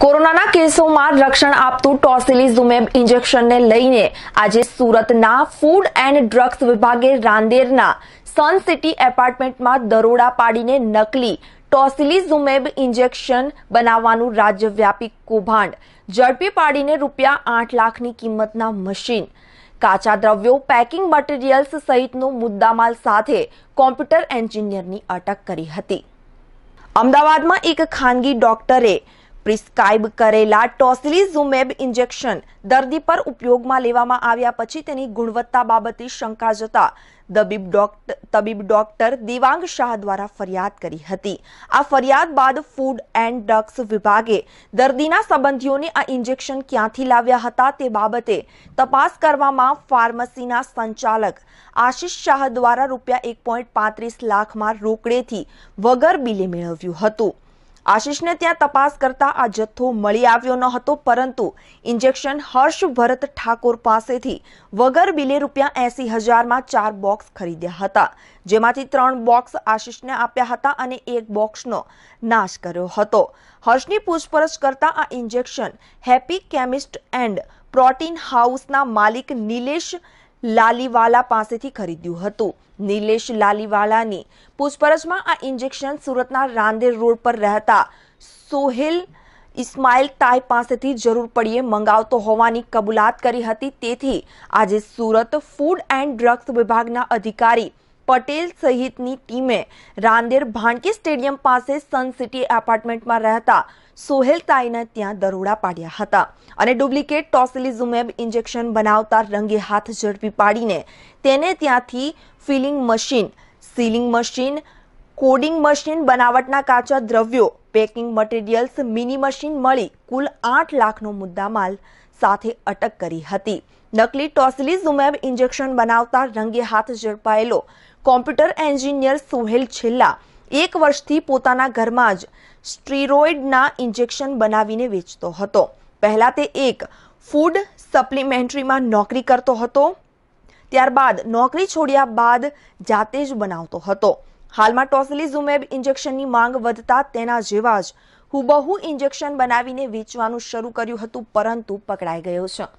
કોરોનાના કેસોમાં રક્ષણ આપતું ટોસિલિઝુમેબ ઇન્જેક્શનને લઈને આજે સુરતના ફૂડ એન્ડ ડ્રગ્સ વિભાગે રાંદેરના સન સિટી એપાર્ટમેન્ટમાં દરોડા પાડીને નકલી ટોસિલિઝુમેબ ઇન્જેક્શન બનાવવાનું રાજ્યવ્યાપી કૌભાંડ ઝડપી પાડીને રૂપિયા આઠ લાખની કિંમતના મશીન કાચા દ્રવ્યો પેકિંગ મટીરિયલ્સ સહિતનો મુદ્દામાલ સાથે કોમ્પ્યુટર એન્જિનિયરની અટક કરી હતી અમદાવાદમાં એક ખાનગી ડોક્ટરે પ્રિસ્ક્રાઇબ કરેલા ટોસિલિઝુમેબ ઇન્જેક્શન દર્દી પર ઉપયોગમાં લેવામાં આવ્યા પછી તેની ગુણવત્તા બાબતે શંકા જતા દબીબ ડોક્ટર તબીબ ડોક્ટર દિવાંગ શાહ દ્વારા ફરિયાદ કરી હતી આ ફરિયાદ બાદ ફૂડ એન્ડ ડ્રગ્સ વિભાગે દર્દીના સંબંધીઓને આ ઇન્જેક્શન ક્યાંથી લાવ્યા હતા તે બાબતે તપાસ કરવામાં ફાર્મસીના સંચાલક આશિષ શાહ દ્વારા રૂપિયા એક લાખમાં રોકડેથી વગર બિલે મેળવ્યું હતું આશિષને ત્યાં તપાસ કરતા આ જથ્થો મળી આવ્યો ન હતો પરંતુ ઇન્જેક્શન હર્ષ ભરત ઠાકોર પાસેથી વગર બિલે રૂપિયા એસી હજારમાં ચાર બોક્સ ખરીદ્યા હતા જેમાંથી ત્રણ બોક્સ આશિષને આપ્યા હતા અને એક બોક્સનો નાશ કર્યો હતો હર્ષની પૂછપરછ કરતા આ injection Happy Chemist and Protein હાઉસના માલિક નિલેશ લાલીવાલા પાસેથી ખરીદ્યું હતું નિલેશ લાલીવાલાની પૂછપરછમાં આ ઇન્જેક્શન સુરતના રાંદેર રોડ પર રહેતા સોહેલ ઇસ્માઇલ તાઈ પાસેથી જરૂર પડીએ મંગાવતો હોવાની કબૂલાત કરી હતી તેથી આજે સુરત ફૂડ એન્ડ ડ્રગ્સ વિભાગના અધિકારી પટેલ સહિતની ટીમે રાંદેર ભાણકી સ્ટેડિયમ પાસે સન સિટી એપાર્ટમેન્ટમાં રહેતા સોહેલ તાઈને ત્યાં દરોડા પાડ્યા હતા અને ડુપ્લિકેટ ટોસિલિઝુમેબ ઇન્જેક્શન બનાવતા રંગે હાથ ઝડપી પાડીને તેને ત્યાંથી filling machine sealing machine coding machine બનાવટના કાચા દ્રવ્યો પેકિંગ મટીરિયલ્સ મિની મશીન મળી કુલ આઠ લાખનો મુદ્દામાલ સાથે અટક કરી હતી નકલી ટોસલિઝુમેબ ઇન્જેક્શન બનાવતા રંગે હાથ ઝડપાયેલો કોમ્પ્યુટર એન્જિનિયર સુહેલ છેલ્લા એક વર્ષથી પોતાના ઘરમાં જ સ્ટીરોઇડના ઇન્જેક્શન બનાવીને વેચતો હતો પહેલા તે એક ફૂડ સપ્લિમેન્ટરીમાં નોકરી કરતો હતો ત્યારબાદ નોકરી છોડ્યા બાદ જાતે જ બનાવતો હતો હાલમાં ટોસિલિઝુમેબ ઇન્જેક્શનની માંગ વધતા તેના જેવા જ હુબહુ ઇન્જેક્શન બનાવીને વેચવાનું શરૂ કર્યું હતું પરંતુ પકડાઈ ગયો છે